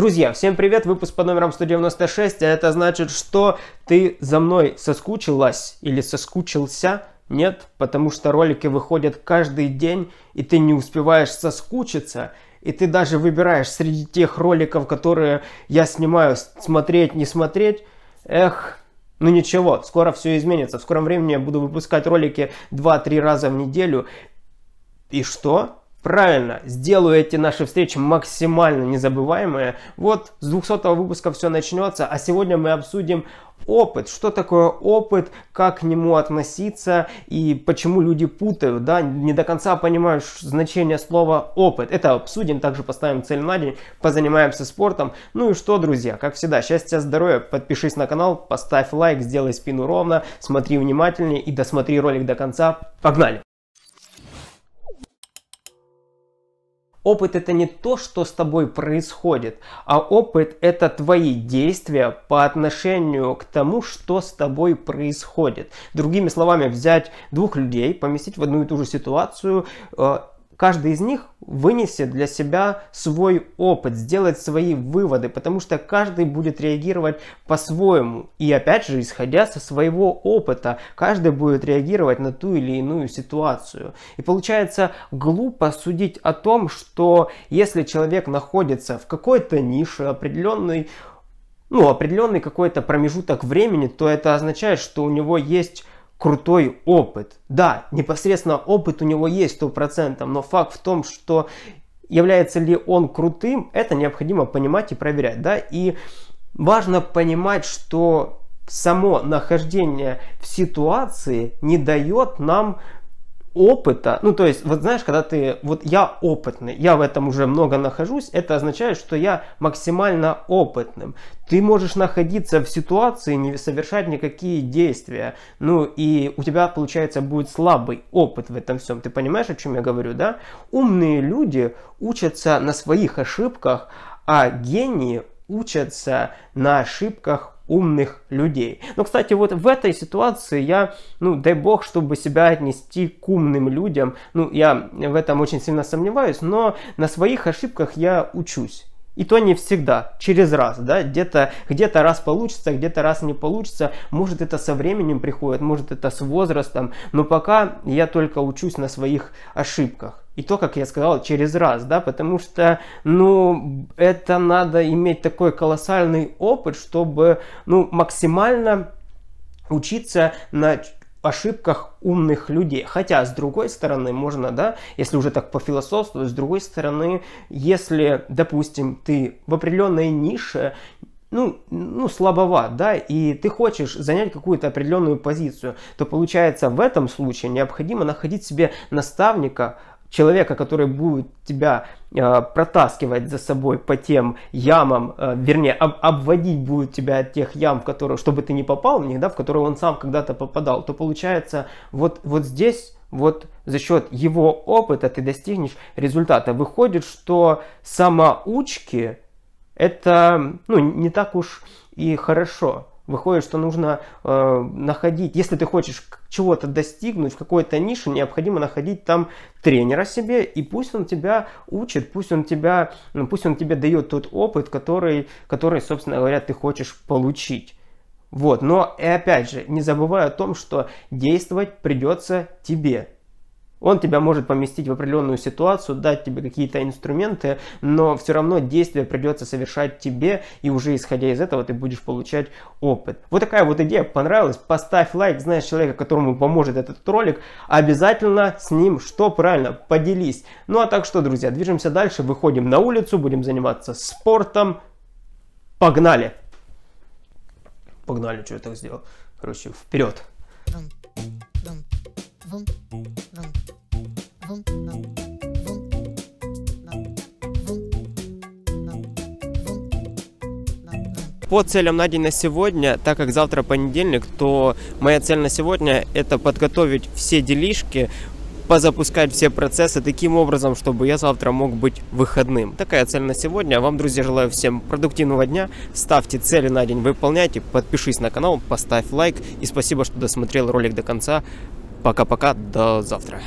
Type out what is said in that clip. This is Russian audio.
Друзья, всем привет, выпуск под номером 196, а это значит, что ты за мной соскучилась или соскучился? Нет, потому что ролики выходят каждый день, и ты не успеваешь соскучиться, и ты даже выбираешь среди тех роликов, которые я снимаю, смотреть, не смотреть. Эх, ну ничего, скоро все изменится. В скором времени я буду выпускать ролики 2-3 раза в неделю. И что? Правильно, сделаю эти наши встречи максимально незабываемые. Вот с 200 выпуска все начнется, а сегодня мы обсудим опыт. Что такое опыт, как к нему относиться и почему люди путают, да, не до конца понимаешь значение слова опыт. Это обсудим, также поставим цель на день, позанимаемся спортом. Ну и что, друзья, как всегда, счастья, здоровья, подпишись на канал, поставь лайк, сделай спину ровно, смотри внимательнее и досмотри ролик до конца. Погнали! Опыт это не то, что с тобой происходит, а опыт это твои действия по отношению к тому, что с тобой происходит. Другими словами, взять двух людей, поместить в одну и ту же ситуацию, э, каждый из них вынесет для себя свой опыт, сделает свои выводы, потому что каждый будет реагировать по-своему. И опять же, исходя со своего опыта, каждый будет реагировать на ту или иную ситуацию. И получается глупо судить о том, что если человек находится в какой-то нише определенной, ну, определенный какой-то промежуток времени, то это означает, что у него есть крутой опыт. Да, непосредственно опыт у него есть 100%, но факт в том, что является ли он крутым, это необходимо понимать и проверять. Да? И важно понимать, что само нахождение в ситуации не дает нам опыта, ну то есть, вот знаешь, когда ты, вот я опытный, я в этом уже много нахожусь, это означает, что я максимально опытным. Ты можешь находиться в ситуации, не совершать никакие действия, ну и у тебя, получается, будет слабый опыт в этом всем. Ты понимаешь, о чем я говорю, да? Умные люди учатся на своих ошибках, а гении учатся на ошибках умных людей. Но, кстати, вот в этой ситуации я, ну, дай бог, чтобы себя отнести к умным людям, ну, я в этом очень сильно сомневаюсь, но на своих ошибках я учусь. И то не всегда, через раз, да, где-то где, -то, раз получится, где-то раз не получится, может это со временем приходит, может это с возрастом, но пока я только учусь на своих ошибках. И то, как я сказал, через раз, да, потому что, ну, это надо иметь такой колоссальный опыт, чтобы, ну, максимально учиться на ошибках умных людей. Хотя, с другой стороны, можно, да, если уже так пофилософствовать, с другой стороны, если, допустим, ты в определенной нише ну, ну, слабоват, да, и ты хочешь занять какую-то определенную позицию, то получается в этом случае необходимо находить себе наставника, человека, который будет тебя э, протаскивать за собой по тем ямам, э, вернее, об, обводить будет тебя от тех ям, в которые, чтобы ты не попал в них, да, в которые он сам когда-то попадал, то получается вот, вот здесь, вот за счет его опыта ты достигнешь результата. Выходит, что самоучки это ну, не так уж и хорошо. Выходит, что нужно э, находить, если ты хочешь чего-то достигнуть в какой-то нише, необходимо находить там тренера себе, и пусть он тебя учит, пусть он тебя, ну, пусть он тебе дает тот опыт, который, который, собственно говоря, ты хочешь получить. Вот, но и опять же, не забывай о том, что действовать придется тебе, он тебя может поместить в определенную ситуацию, дать тебе какие-то инструменты, но все равно действия придется совершать тебе, и уже исходя из этого ты будешь получать опыт. Вот такая вот идея понравилась. Поставь лайк, знаешь человека, которому поможет этот ролик. Обязательно с ним что правильно, поделись. Ну а так что, друзья, движемся дальше, выходим на улицу, будем заниматься спортом. Погнали! Погнали, что я так сделал. Короче, вперед! Бум. по целям на день на сегодня, так как завтра понедельник, то моя цель на сегодня это подготовить все делишки, позапускать все процессы таким образом, чтобы я завтра мог быть выходным. Такая цель на сегодня. Вам, друзья, желаю всем продуктивного дня. Ставьте цели на день, выполняйте. Подпишись на канал, поставь лайк. И спасибо, что досмотрел ролик до конца. Пока-пока, до завтра.